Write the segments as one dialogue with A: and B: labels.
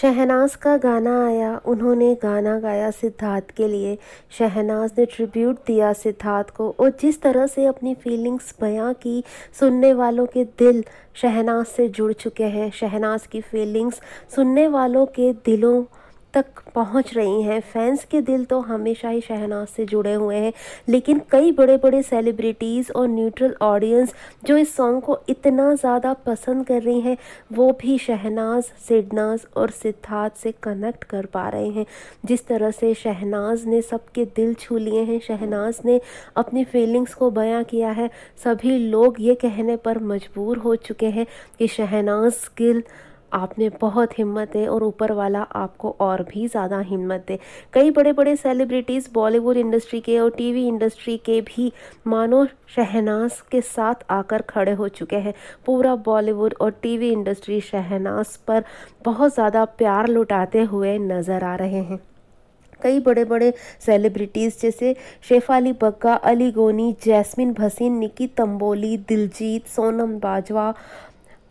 A: शहनाज का गाना आया उन्होंने गाना गाया सिद्धार्थ के लिए शहनाज ने ट्रिब्यूट दिया सिद्धार्थ को और जिस तरह से अपनी फीलिंग्स बयां की सुनने वालों के दिल शहनाज से जुड़ चुके हैं शहनाज की फीलिंग्स सुनने वालों के दिलों तक पहुंच रही हैं फैंस के दिल तो हमेशा ही शहनाज से जुड़े हुए हैं लेकिन कई बड़े बड़े सेलिब्रिटीज़ और न्यूट्रल ऑडियंस जो इस सॉन्ग को इतना ज़्यादा पसंद कर रही हैं वो भी शहनाज सिडनाज और सिद्धार्थ से कनेक्ट कर पा रहे हैं जिस तरह से शहनाज ने सबके दिल छू लिए हैं शहनाज ने अपनी फीलिंग्स को बयां किया है सभी लोग ये कहने पर मजबूर हो चुके हैं कि शहनाज गिल आपने बहुत हिम्मत है और ऊपर वाला आपको और भी ज़्यादा हिम्मत दे कई बड़े बड़े सेलिब्रिटीज़ बॉलीवुड इंडस्ट्री के और टीवी इंडस्ट्री के भी मानो शहनाज के साथ आकर खड़े हो चुके हैं पूरा बॉलीवुड और टीवी इंडस्ट्री शहनाज पर बहुत ज़्यादा प्यार लुटाते हुए नज़र आ रहे हैं कई बड़े बड़े सेलिब्रिटीज़ जैसे शेफाली बग्गा अली गोनी जैस्मिन भसीन निकी तंबोली दिलजीत सोनम बाजवा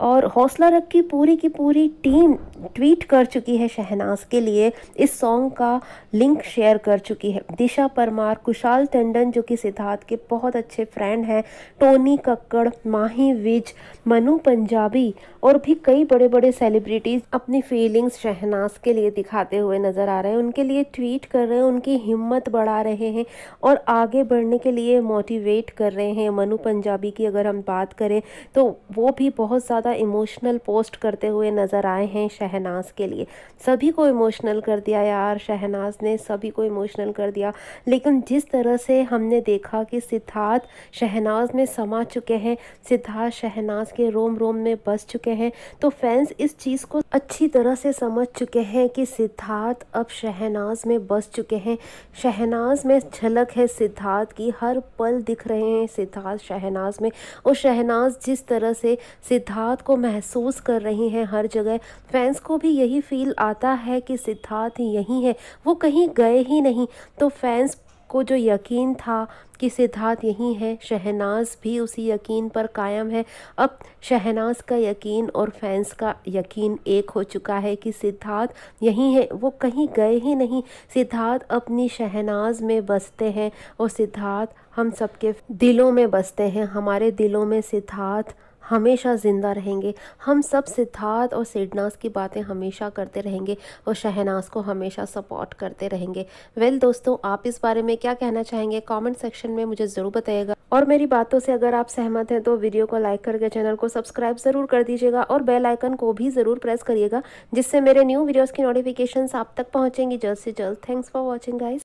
A: और हौसला रख की पूरी की पूरी टीम ट्वीट कर चुकी है शहनाज के लिए इस सॉन्ग का लिंक शेयर कर चुकी है दिशा परमार कुशाल टंडन जो कि सिद्धार्थ के बहुत अच्छे फ्रेंड हैं टोनी कक्कड़ माही विज मनु पंजाबी और भी कई बड़े बड़े सेलिब्रिटीज़ अपनी फीलिंग्स शहनाज के लिए दिखाते हुए नज़र आ रहे हैं उनके लिए ट्वीट कर रहे हैं उनकी हिम्मत बढ़ा रहे हैं और आगे बढ़ने के लिए मोटिवेट कर रहे हैं मनु पंजाबी की अगर हम बात करें तो वो भी बहुत ज़्यादा इमोशनल पोस्ट करते हुए नज़र आए हैं शहनाज के लिए सभी को इमोशनल कर दिया यार शहनाज ने सभी को इमोशनल कर दिया लेकिन जिस तरह से हमने देखा कि सिद्धार्थ शहनाज में समा चुके हैं सिद्धार्थ शहनाज के रोम रोम में बस चुके हैं तो फैंस इस चीज़ को अच्छी तरह से समझ चुके हैं कि सिद्धार्थ अब शहनाज में बस चुके हैं शहनाज में झलक है सिद्धार्थ की हर पल दिख रहे हैं सिद्धार्थ शहनाज में और शहनाज जिस तरह से सिद्धार्थ को महसूस कर रही हैं हर जगह फैंस को भी यही फील आता है कि सिद्धार्थ यहीं है वो कहीं गए ही नहीं तो फैंस को जो यकीन था कि सिद्धार्थ यही है शहनाज भी उसी यकीन पर कायम है अब शहनाज का यकीन और फैंस का यकीन एक हो चुका है कि सिद्धार्थ यही है वो कहीं गए ही नहीं सिद्धार्थ अपनी शहनाज में बसते हैं और सिद्धार्थ हम सबके दिलों में बसते हैं हमारे दिलों में सिद्धार्थ हमेशा ज़िंदा रहेंगे हम सब सिद्धार्थ और सिडनास की बातें हमेशा करते रहेंगे और शहनाज को हमेशा सपोर्ट करते रहेंगे वेल well, दोस्तों आप इस बारे में क्या कहना चाहेंगे कमेंट सेक्शन में मुझे ज़रूर बताइएगा और मेरी बातों से अगर आप सहमत हैं तो वीडियो को लाइक करके चैनल को सब्सक्राइब ज़रूर कर दीजिएगा और बेल आइकन को भी ज़रूर प्रेस करिएगा जिससे मेरे न्यू वीडियोज़ की नोटिफिकेशन आप तक पहुँचेंगी जल्द से जल्द थैंक्स फॉर वॉचिंग गाइज